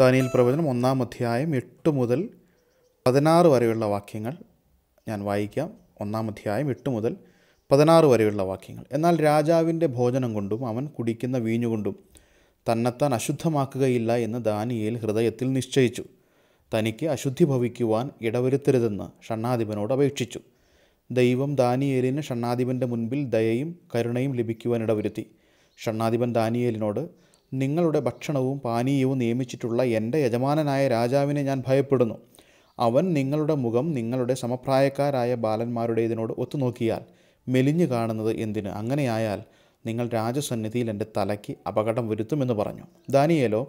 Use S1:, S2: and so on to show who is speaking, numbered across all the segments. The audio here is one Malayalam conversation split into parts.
S1: ദാനിയൽ പ്രവചനം ഒന്നാം അധ്യായം എട്ട് മുതൽ പതിനാറ് വരെയുള്ള വാക്യങ്ങൾ ഞാൻ വായിക്കാം ഒന്നാം അധ്യായം എട്ട് മുതൽ പതിനാറ് വരെയുള്ള വാക്യങ്ങൾ എന്നാൽ രാജാവിൻ്റെ ഭോജനം കൊണ്ടും അവൻ കുടിക്കുന്ന വീഞ്ഞുകൊണ്ടും തന്നെത്താൻ അശുദ്ധമാക്കുകയില്ല എന്ന് ദാനിയേൽ ഹൃദയത്തിൽ നിശ്ചയിച്ചു തനിക്ക് അശുദ്ധി ഭവിക്കുവാൻ ഇടവരുത്തരുതെന്ന് ഷണ്ണാധിപനോട് അപേക്ഷിച്ചു ദൈവം ദാനിയേലിന് ഷണ്ണാധിപൻ്റെ മുൻപിൽ ദയയും കരുണയും ലഭിക്കുവാൻ ഇടവരുത്തി ഷണ്ണാധിപൻ ദാനിയേലിനോട് നിങ്ങളുടെ ഭക്ഷണവും പാനീയവും നിയമിച്ചിട്ടുള്ള എൻ്റെ യജമാനനായ രാജാവിനെ ഞാൻ ഭയപ്പെടുന്നു അവൻ നിങ്ങളുടെ മുഖം നിങ്ങളുടെ സമപ്രായക്കാരായ ബാലന്മാരുടേതിനോട് ഒത്തുനോക്കിയാൽ മെലിഞ്ഞു കാണുന്നത് എന്തിന് അങ്ങനെയായാൽ നിങ്ങൾ രാജസന്നിധിയിൽ എൻ്റെ തലയ്ക്ക് അപകടം വരുത്തുമെന്ന് പറഞ്ഞു ദാനിയേലോ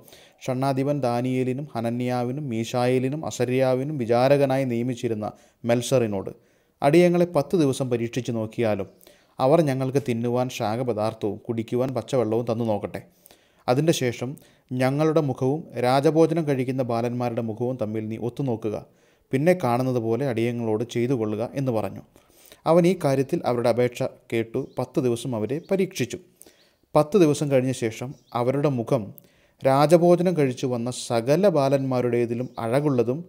S1: ഷണ്ണാധിപൻ ദാനിയേലിനും ഹനന്യാവിനും മീശായേലിനും അസര്യാവിനും വിചാരകനായി നിയമിച്ചിരുന്ന മെൽസറിനോട് അടിയങ്ങളെ പത്ത് ദിവസം പരീക്ഷിച്ച് നോക്കിയാലും അവർ ഞങ്ങൾക്ക് തിന്നുവാൻ ശാഖപദാർത്ഥവും കുടിക്കുവാൻ പച്ചവെള്ളവും തന്നു നോക്കട്ടെ അതിൻ്റെ ശേഷം ഞങ്ങളുടെ മുഖവും രാജഭോജനം കഴിക്കുന്ന ബാലന്മാരുടെ മുഖവും തമ്മിൽ നീ ഒത്തുനോക്കുക പിന്നെ കാണുന്നത് പോലെ അടിയങ്ങളോട് ചെയ്തു കൊള്ളുക എന്ന് പറഞ്ഞു അവൻ ഈ കാര്യത്തിൽ അവരുടെ അപേക്ഷ കേട്ടു പത്ത് ദിവസം അവരെ പരീക്ഷിച്ചു പത്ത് ദിവസം കഴിഞ്ഞ ശേഷം അവരുടെ മുഖം രാജഭോജനം കഴിച്ചു വന്ന സകല ബാലന്മാരുടേതിലും അഴകുള്ളതും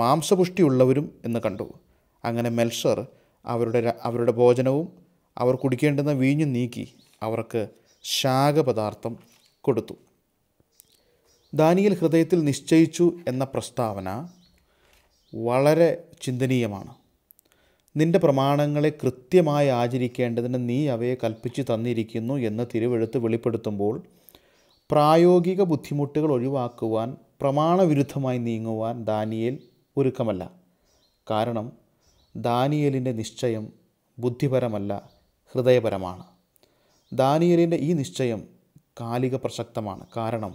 S1: മാംസപുഷ്ടിയുള്ളവരും എന്ന് കണ്ടു അങ്ങനെ മെൽസർ അവരുടെ അവരുടെ ഭോജനവും അവർ കുടിക്കേണ്ടുന്ന വീഞ്ഞു നീക്കി അവർക്ക് ശാകപദാർത്ഥം കൊടുത്തു ദാനിയൽ ഹൃദയത്തിൽ നിശ്ചയിച്ചു എന്ന പ്രസ്താവന വളരെ ചിന്തനീയമാണ് നിന്റെ പ്രമാണങ്ങളെ കൃത്യമായി ആചരിക്കേണ്ടതിന് നീ അവയെ കൽപ്പിച്ചു തന്നിരിക്കുന്നു എന്ന് തിരുവെഴുത്ത് വെളിപ്പെടുത്തുമ്പോൾ പ്രായോഗിക ബുദ്ധിമുട്ടുകൾ ഒഴിവാക്കുവാൻ പ്രമാണവിരുദ്ധമായി നീങ്ങുവാൻ ദാനിയേൽ ഒരുക്കമല്ല കാരണം ദാനിയലിൻ്റെ നിശ്ചയം ബുദ്ധിപരമല്ല ഹൃദയപരമാണ് ദാനിയലിൻ്റെ ഈ നിശ്ചയം കാലിക പ്രസക്തമാണ് കാരണം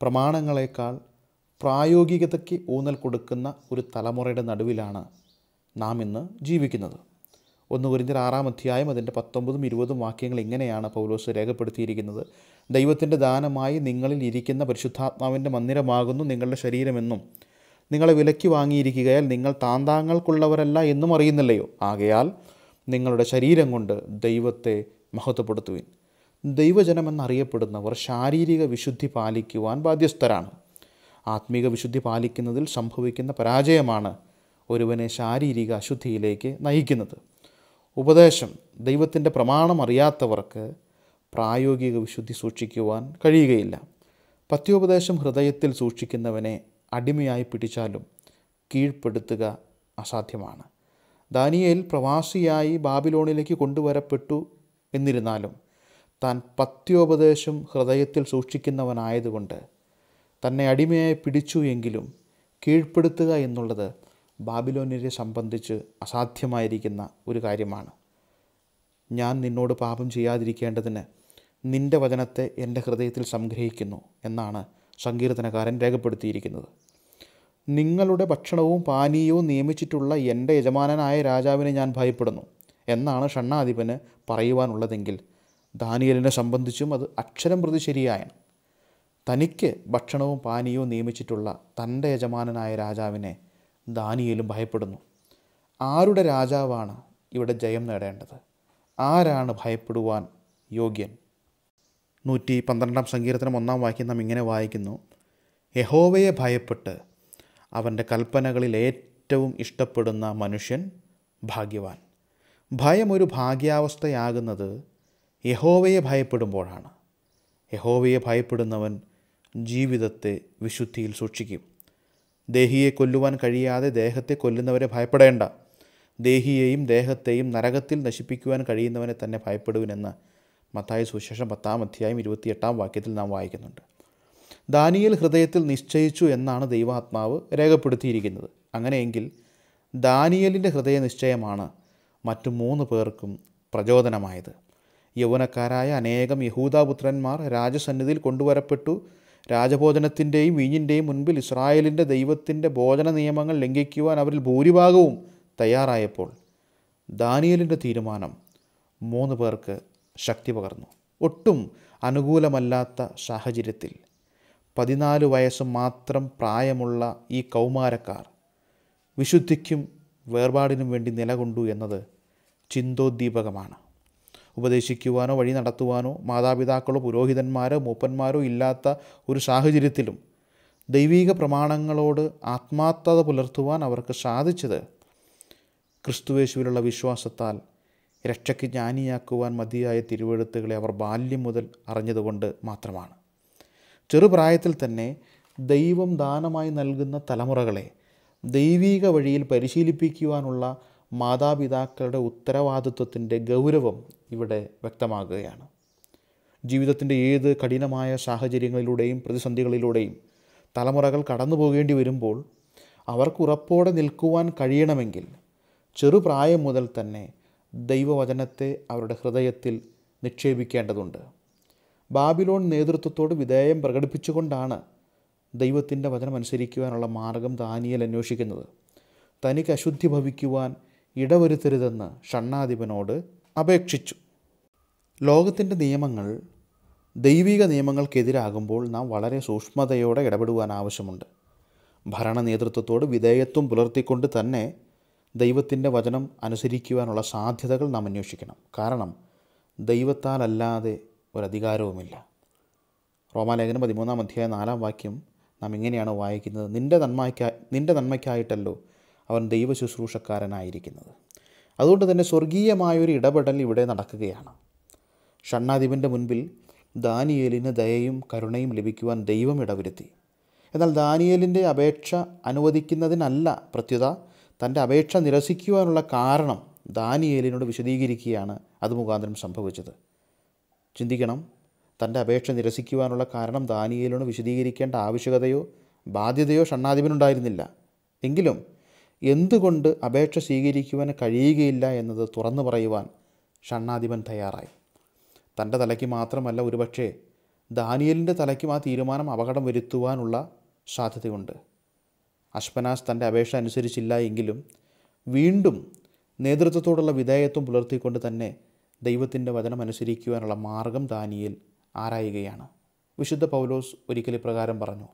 S1: പ്രമാണങ്ങളെക്കാൾ പ്രായോഗികതയ്ക്ക് ഊന്നൽ കൊടുക്കുന്ന ഒരു തലമുറയുടെ നടുവിലാണ് നാം ഇന്ന് ജീവിക്കുന്നത് ഒന്ന് കുരിന്തിൽ ആറാം അധ്യായം അതിൻ്റെ പത്തൊമ്പതും ഇരുപതും വാക്യങ്ങൾ ഇങ്ങനെയാണ് പൗലോസ് രേഖപ്പെടുത്തിയിരിക്കുന്നത് ദൈവത്തിൻ്റെ ദാനമായി നിങ്ങളിൽ ഇരിക്കുന്ന പരിശുദ്ധാത്മാവിൻ്റെ മന്ദിരമാകുന്നു നിങ്ങളുടെ ശരീരമെന്നും നിങ്ങളെ വിലക്കി വാങ്ങിയിരിക്കുകയാൽ നിങ്ങൾ താന്താങ്ങൾക്കുള്ളവരല്ല എന്നും അറിയുന്നില്ലയോ ആകയാൽ നിങ്ങളുടെ ശരീരം കൊണ്ട് ദൈവത്തെ മഹത്വപ്പെടുത്തുവിൻ ദൈവജനമെന്നറിയപ്പെടുന്നവർ ശാരീരിക വിശുദ്ധി പാലിക്കുവാൻ ബാധ്യസ്ഥരാണ് ആത്മീക വിശുദ്ധി പാലിക്കുന്നതിൽ സംഭവിക്കുന്ന പരാജയമാണ് ഒരുവനെ ശാരീരിക അശുദ്ധിയിലേക്ക് നയിക്കുന്നത് ഉപദേശം ദൈവത്തിൻ്റെ പ്രമാണം അറിയാത്തവർക്ക് പ്രായോഗിക വിശുദ്ധി സൂക്ഷിക്കുവാൻ കഴിയുകയില്ല പത്യോപദേശം ഹൃദയത്തിൽ സൂക്ഷിക്കുന്നവനെ അടിമയായി പിടിച്ചാലും കീഴ്പ്പെടുത്തുക അസാധ്യമാണ് ദാനിയേൽ പ്രവാസിയായി ബാബിലോണിലേക്ക് കൊണ്ടുവരപ്പെട്ടു എന്നിരുന്നാലും താൻ പത്യോപദേശം ഹൃദയത്തിൽ സൂക്ഷിക്കുന്നവനായതുകൊണ്ട് തന്നെ അടിമയായി പിടിച്ചു എങ്കിലും കീഴ്പ്പെടുത്തുക എന്നുള്ളത് ബാബിലോനിനെ സംബന്ധിച്ച് അസാധ്യമായിരിക്കുന്ന ഒരു കാര്യമാണ് ഞാൻ നിന്നോട് പാപം ചെയ്യാതിരിക്കേണ്ടതിന് നിന്റെ വചനത്തെ എൻ്റെ ഹൃദയത്തിൽ സംഗ്രഹിക്കുന്നു എന്നാണ് സങ്കീർത്തനകാരൻ രേഖപ്പെടുത്തിയിരിക്കുന്നത് നിങ്ങളുടെ ഭക്ഷണവും പാനീയവും നിയമിച്ചിട്ടുള്ള എൻ്റെ യജമാനനായ രാജാവിനെ ഞാൻ ഭയപ്പെടുന്നു എന്നാണ് ഷണ്ണാധിപന് പറയുവാനുള്ളതെങ്കിൽ ദാനിയലിനെ സംബന്ധിച്ചും അത് അക്ഷരം പ്രതി ശരിയായാണ് തനിക്ക് ഭക്ഷണവും പാനീയവും നിയമിച്ചിട്ടുള്ള തൻ്റെ യജമാനനായ രാജാവിനെ ദാനിയലും ഭയപ്പെടുന്നു ആരുടെ രാജാവാണ് ഇവിടെ ജയം നേടേണ്ടത് ആരാണ് ഭയപ്പെടുവാൻ യോഗ്യൻ നൂറ്റി പന്ത്രണ്ടാം സങ്കീർത്തനം ഒന്നാം വാക്യം നാം ഇങ്ങനെ വായിക്കുന്നു യഹോവയെ ഭയപ്പെട്ട് അവൻ്റെ കൽപ്പനകളിൽ ഏറ്റവും ഇഷ്ടപ്പെടുന്ന മനുഷ്യൻ ഭാഗ്യവാൻ ഭയം ഒരു ഭാഗ്യാവസ്ഥയാകുന്നത് യഹോവയെ ഭയപ്പെടുമ്പോഴാണ് യഹോവയെ ഭയപ്പെടുന്നവൻ ജീവിതത്തെ വിശുദ്ധിയിൽ സൂക്ഷിക്കും ദേഹിയെ കൊല്ലുവാൻ കഴിയാതെ ദേഹത്തെ കൊല്ലുന്നവരെ ഭയപ്പെടേണ്ട ദേഹിയെയും ദേഹത്തെയും നരകത്തിൽ നശിപ്പിക്കുവാൻ കഴിയുന്നവനെ തന്നെ ഭയപ്പെടുവിനെന്ന് മത്തായ സുശേഷം പത്താം അധ്യായം ഇരുപത്തിയെട്ടാം വാക്യത്തിൽ നാം വായിക്കുന്നുണ്ട് ദാനിയൽ ഹൃദയത്തിൽ നിശ്ചയിച്ചു എന്നാണ് ദൈവാത്മാവ് രേഖപ്പെടുത്തിയിരിക്കുന്നത് അങ്ങനെയെങ്കിൽ ദാനിയലിൻ്റെ ഹൃദയ നിശ്ചയമാണ് മറ്റു മൂന്ന് പേർക്കും പ്രചോദനമായത് യൗവനക്കാരായ അനേകം യഹൂദാപുത്രന്മാർ രാജസന്നിധിയിൽ കൊണ്ടുവരപ്പെട്ടു രാജഭോജനത്തിൻ്റെയും വീഞ്ഞിൻ്റെയും മുൻപിൽ ഇസ്രായേലിൻ്റെ ദൈവത്തിൻ്റെ ഭോജന നിയമങ്ങൾ ലംഘിക്കുവാൻ അവരിൽ ഭൂരിഭാഗവും തയ്യാറായപ്പോൾ ദാനിയലിൻ്റെ തീരുമാനം മൂന്ന് പേർക്ക് ശക്തി പകർന്നു ഒട്ടും അനുകൂലമല്ലാത്ത സാഹചര്യത്തിൽ പതിനാല് വയസ്സ് മാത്രം പ്രായമുള്ള ഈ കൗമാരക്കാർ വിശുദ്ധിക്കും വേർപാടിനും വേണ്ടി നിലകൊണ്ടു എന്നത് ചിന്തോദ്ദീപകമാണ് ഉപദേശിക്കുവാനോ വഴി നടത്തുവാനോ മാതാപിതാക്കളോ പുരോഹിതന്മാരോ മൂപ്പന്മാരോ ഇല്ലാത്ത ഒരു സാഹചര്യത്തിലും ദൈവീക പ്രമാണങ്ങളോട് ആത്മാർത്ഥത പുലർത്തുവാൻ അവർക്ക് സാധിച്ചത് ക്രിസ്തുവേശുവിലുള്ള വിശ്വാസത്താൽ രക്ഷയ്ക്ക് ജ്ഞാനിയാക്കുവാൻ മതിയായ തിരുവെഴുത്തുകളെ അവർ ബാല്യം മുതൽ അറിഞ്ഞതുകൊണ്ട് മാത്രമാണ് ചെറുപ്രായത്തിൽ തന്നെ ദൈവം ദാനമായി നൽകുന്ന തലമുറകളെ ദൈവീക വഴിയിൽ പരിശീലിപ്പിക്കുവാനുള്ള മാതാപിതാക്കളുടെ ഉത്തരവാദിത്വത്തിൻ്റെ ഗൗരവം ഇവിടെ വ്യക്തമാകുകയാണ് ജീവിതത്തിൻ്റെ ഏത് കഠിനമായ സാഹചര്യങ്ങളിലൂടെയും പ്രതിസന്ധികളിലൂടെയും തലമുറകൾ കടന്നു പോകേണ്ടി വരുമ്പോൾ അവർക്ക് ഉറപ്പോടെ നിൽക്കുവാൻ കഴിയണമെങ്കിൽ ചെറുപ്രായം മുതൽ തന്നെ ദൈവവചനത്തെ അവരുടെ ഹൃദയത്തിൽ നിക്ഷേപിക്കേണ്ടതുണ്ട് ബാബിലോൺ നേതൃത്വത്തോട് വിധേയം പ്രകടിപ്പിച്ചുകൊണ്ടാണ് ദൈവത്തിൻ്റെ വചനം അനുസരിക്കുവാനുള്ള മാർഗം ദാനിയൽ അന്വേഷിക്കുന്നത് തനിക്ക് അശുദ്ധി ഭവിക്കുവാൻ ഇടവരുത്തരുതെന്ന് ഷണ്ണാധിപനോട് അപേക്ഷിച്ചു ലോകത്തിൻ്റെ നിയമങ്ങൾ ദൈവിക നിയമങ്ങൾക്കെതിരാകുമ്പോൾ നാം വളരെ സൂക്ഷ്മതയോടെ ഇടപെടുവാൻ ആവശ്യമുണ്ട് ഭരണ നേതൃത്വത്തോട് വിധേയത്വം പുലർത്തിക്കൊണ്ട് തന്നെ ദൈവത്തിൻ്റെ വചനം അനുസരിക്കുവാനുള്ള സാധ്യതകൾ നാം അന്വേഷിക്കണം കാരണം ദൈവത്താലല്ലാതെ ഒരധികാരവുമില്ല റോമാലേഖനം പതിമൂന്നാം അധ്യായ നാലാം വാക്യം നാം ഇങ്ങനെയാണ് വായിക്കുന്നത് നിൻ്റെ നന്മയ്ക്കായി നിൻ്റെ നന്മയ്ക്കായിട്ടല്ലോ അവൻ ശുശ്രൂഷക്കാരനായിരിക്കുന്നത് അതുകൊണ്ട് തന്നെ സ്വർഗീയമായൊരു ഇടപെടൽ ഇവിടെ നടക്കുകയാണ് ഷണ്ണാദീപിൻ്റെ മുൻപിൽ ദാനിയേലിന് ദയയും കരുണയും ലഭിക്കുവാൻ ദൈവം ഇടവരുത്തി എന്നാൽ ദാനിയേലിൻ്റെ അപേക്ഷ അനുവദിക്കുന്നതിനല്ല പ്രത്യുത തൻ്റെ അപേക്ഷ നിരസിക്കുവാനുള്ള കാരണം ദാനിയേലിനോട് വിശദീകരിക്കുകയാണ് അത് മുഖാന്തരം സംഭവിച്ചത് ചിന്തിക്കണം തൻ്റെ അപേക്ഷ നിരസിക്കുവാനുള്ള കാരണം ദാനിയേലിനോട് വിശദീകരിക്കേണ്ട ആവശ്യകതയോ ബാധ്യതയോ ഷണ്ണാധിപനുണ്ടായിരുന്നില്ല എങ്കിലും എന്തുകൊണ്ട് അപേക്ഷ സ്വീകരിക്കുവാൻ കഴിയുകയില്ല എന്നത് തുറന്നു പറയുവാൻ ഷണ്ണാധിപൻ തയ്യാറായി തൻ്റെ തലയ്ക്ക് മാത്രമല്ല ഒരുപക്ഷെ ദാനിയലിൻ്റെ തലയ്ക്കും ആ തീരുമാനം അപകടം വരുത്തുവാനുള്ള സാധ്യതയുണ്ട് അഷ്പനാസ് തൻ്റെ അപേക്ഷ അനുസരിച്ചില്ല എങ്കിലും വീണ്ടും നേതൃത്വത്തോടുള്ള വിധേയത്വം പുലർത്തിക്കൊണ്ട് തന്നെ ദൈവത്തിൻ്റെ വചനം അനുസരിക്കുവാനുള്ള മാർഗം ദാനിയൽ ആരായുകയാണ് വിശുദ്ധ പൗലോസ് ഒരിക്കൽ ഇപ്രകാരം പറഞ്ഞു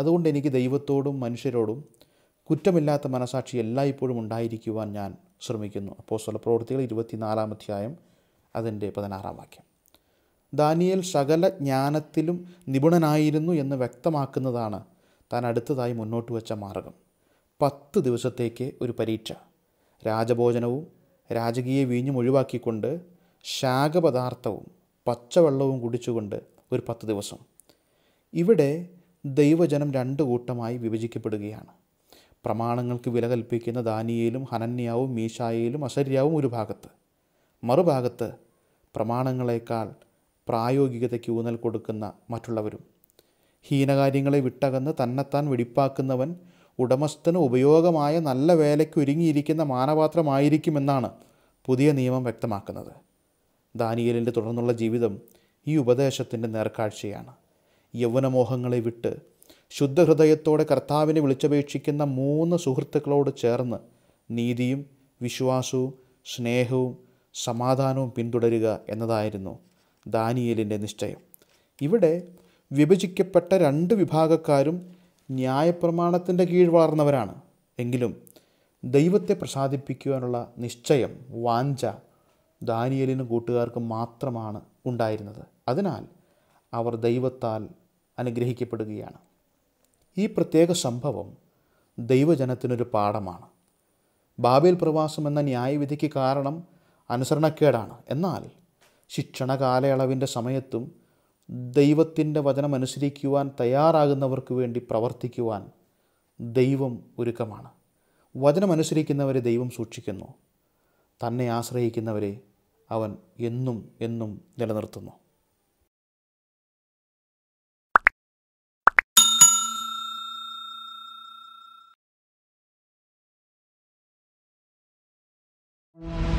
S1: അതുകൊണ്ട് എനിക്ക് ദൈവത്തോടും മനുഷ്യരോടും കുറ്റമില്ലാത്ത മനസാക്ഷി എല്ലായ്പ്പോഴും ഉണ്ടായിരിക്കുവാൻ ഞാൻ ശ്രമിക്കുന്നു അപ്പോൾ സ്വലപ്രവൃത്തികൾ ഇരുപത്തിനാലാം അധ്യായം അതിൻ്റെ പതിനാറാം വാക്യം ദാനിയൽ സകല ജ്ഞാനത്തിലും നിപുണനായിരുന്നു എന്ന് വ്യക്തമാക്കുന്നതാണ് താൻ അടുത്തതായി മുന്നോട്ട് വെച്ച മാർഗം പത്ത് ദിവസത്തേക്ക് ഒരു പരീക്ഷ രാജഭോജനവും രാജകീയ വീഞ്ഞും ഒഴിവാക്കിക്കൊണ്ട് ശാഖപദാർത്ഥവും പച്ചവെള്ളവും കുടിച്ചുകൊണ്ട് ഒരു പത്ത് ദിവസം ഇവിടെ ദൈവജനം രണ്ട് കൂട്ടമായി വിഭജിക്കപ്പെടുകയാണ് പ്രമാണങ്ങൾക്ക് വില കൽപ്പിക്കുന്ന ദാനിയേലും ഹനന്യാവും മീശായേലും അശര്യാവും ഒരു ഭാഗത്ത് മറുഭാഗത്ത് പ്രമാണങ്ങളെക്കാൾ പ്രായോഗികതയ്ക്ക് ഊന്നൽ കൊടുക്കുന്ന മറ്റുള്ളവരും ഹീനകാര്യങ്ങളെ വിട്ടകന്ന് തന്നെത്താൻ വെടിപ്പാക്കുന്നവൻ ഉടമസ്ഥന് ഉപയോഗമായ നല്ല വേലയ്ക്ക് ഒരുങ്ങിയിരിക്കുന്ന മാനപാത്രമായിരിക്കുമെന്നാണ് പുതിയ നിയമം വ്യക്തമാക്കുന്നത് ദാനിയലിൻ്റെ തുടർന്നുള്ള ജീവിതം ഈ ഉപദേശത്തിൻ്റെ നേർക്കാഴ്ചയാണ് യൗവനമോഹങ്ങളെ വിട്ട് ശുദ്ധഹൃദയത്തോടെ കർത്താവിനെ വിളിച്ചപേക്ഷിക്കുന്ന മൂന്ന് സുഹൃത്തുക്കളോട് ചേർന്ന് നീതിയും വിശ്വാസവും സ്നേഹവും സമാധാനവും പിന്തുടരുക എന്നതായിരുന്നു ദാനിയലിൻ്റെ നിശ്ചയം ഇവിടെ വിഭജിക്കപ്പെട്ട രണ്ട് വിഭാഗക്കാരും ന്യായപ്രമാണത്തിൻ്റെ കീഴ് വളർന്നവരാണ് എങ്കിലും ദൈവത്തെ പ്രസാദിപ്പിക്കുവാനുള്ള നിശ്ചയം വാഞ്ച ദാനിയലിനും കൂട്ടുകാർക്ക് മാത്രമാണ് ഉണ്ടായിരുന്നത് അതിനാൽ അവർ ദൈവത്താൽ അനുഗ്രഹിക്കപ്പെടുകയാണ് ഈ പ്രത്യേക സംഭവം ദൈവജനത്തിനൊരു പാഠമാണ് ബാബേൽ പ്രവാസം എന്ന ന്യായവിധിക്ക് കാരണം അനുസരണക്കേടാണ് എന്നാൽ ശിക്ഷണ കാലയളവിൻ്റെ സമയത്തും ദൈവത്തിൻ്റെ വചനം അനുസരിക്കുവാൻ തയ്യാറാകുന്നവർക്ക് വേണ്ടി പ്രവർത്തിക്കുവാൻ ദൈവം ഒരുക്കമാണ് വചനമനുസരിക്കുന്നവരെ ദൈവം സൂക്ഷിക്കുന്നു തന്നെ ആശ്രയിക്കുന്നവരെ അവൻ എന്നും എന്നും നിലനിർത്തുന്നു you